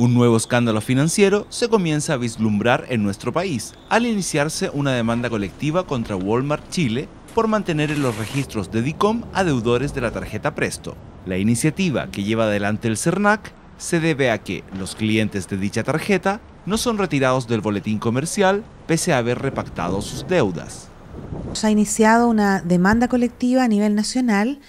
Un nuevo escándalo financiero se comienza a vislumbrar en nuestro país al iniciarse una demanda colectiva contra Walmart Chile por mantener en los registros de DICOM a deudores de la tarjeta Presto. La iniciativa que lleva adelante el CERNAC se debe a que los clientes de dicha tarjeta no son retirados del boletín comercial pese a haber repactado sus deudas. Se ha iniciado una demanda colectiva a nivel nacional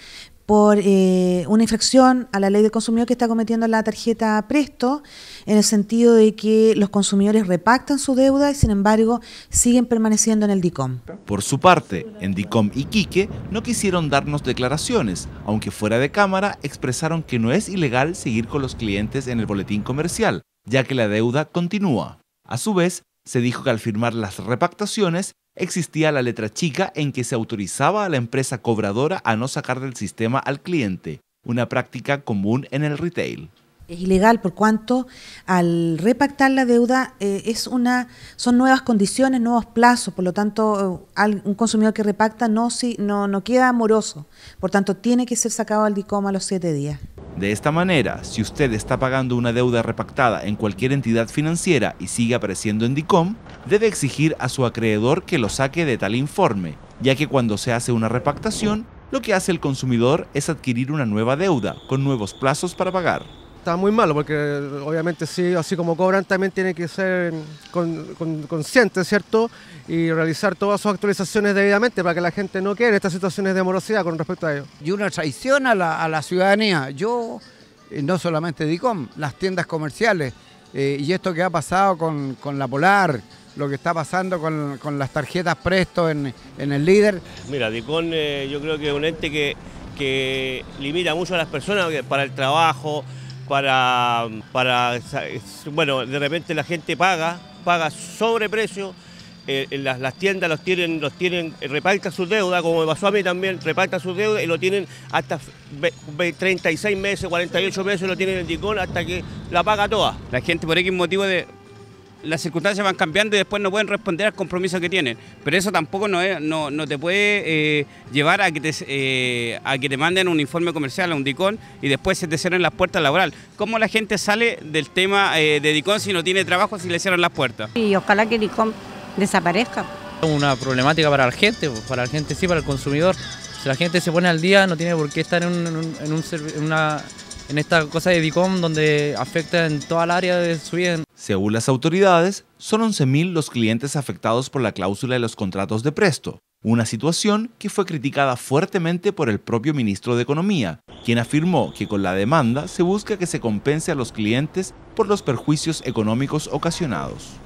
por eh, una infracción a la ley de consumidor que está cometiendo la tarjeta Presto, en el sentido de que los consumidores repactan su deuda y sin embargo siguen permaneciendo en el DICOM. Por su parte, en DICOM y Quique no quisieron darnos declaraciones, aunque fuera de cámara expresaron que no es ilegal seguir con los clientes en el boletín comercial, ya que la deuda continúa. A su vez, se dijo que al firmar las repactaciones existía la letra chica en que se autorizaba a la empresa cobradora a no sacar del sistema al cliente, una práctica común en el retail. Es ilegal por cuanto al repactar la deuda eh, es una, son nuevas condiciones, nuevos plazos, por lo tanto eh, un consumidor que repacta no, si, no, no queda amoroso, por tanto tiene que ser sacado al dicoma a los siete días. De esta manera, si usted está pagando una deuda repactada en cualquier entidad financiera y sigue apareciendo en DICOM, debe exigir a su acreedor que lo saque de tal informe, ya que cuando se hace una repactación, lo que hace el consumidor es adquirir una nueva deuda, con nuevos plazos para pagar está muy malo, porque obviamente sí, así como cobran, también tiene que ser consciente ¿cierto? Y realizar todas sus actualizaciones debidamente para que la gente no quede en estas situaciones de morosidad con respecto a ello. Y una traición a la, ciudadanía. Yo, eh, no solamente DICOM, las tiendas comerciales, eh, y esto que ha pasado con, la Polar, lo que está pasando con, las tarjetas presto en, el líder. Mira, DICOM eh, yo creo que es un ente que, que limita mucho a las personas para el trabajo, para, para, bueno, de repente la gente paga, paga sobreprecio, eh, las, las, tiendas los tienen, los tienen, su deuda, como me pasó a mí también, reparta su deuda y lo tienen hasta 36 meses, 48 meses, lo tienen en el ticón hasta que la paga toda. La gente por X motivo de, las circunstancias van cambiando y después no pueden responder al compromiso que tienen. Pero eso tampoco no, es, no, te puede eh, llevar a que te, eh, a que te manden un informe comercial a un DICOM y después se te cierren las puertas laboral. ¿Cómo la gente sale del tema eh, de DICOM si no tiene trabajo, si le cierran las puertas? Y ojalá que DICOM desaparezca. Es Una problemática para la gente, para la gente sí, para el consumidor. Si la gente se pone al día, no tiene por qué estar en, un, en, una en esta cosa de DICOM donde afecta en toda el área de su vida, según las autoridades, son 11.000 los clientes afectados por la cláusula de los contratos de presto, una situación que fue criticada fuertemente por el propio ministro de Economía, quien afirmó que con la demanda se busca que se compense a los clientes por los perjuicios económicos ocasionados.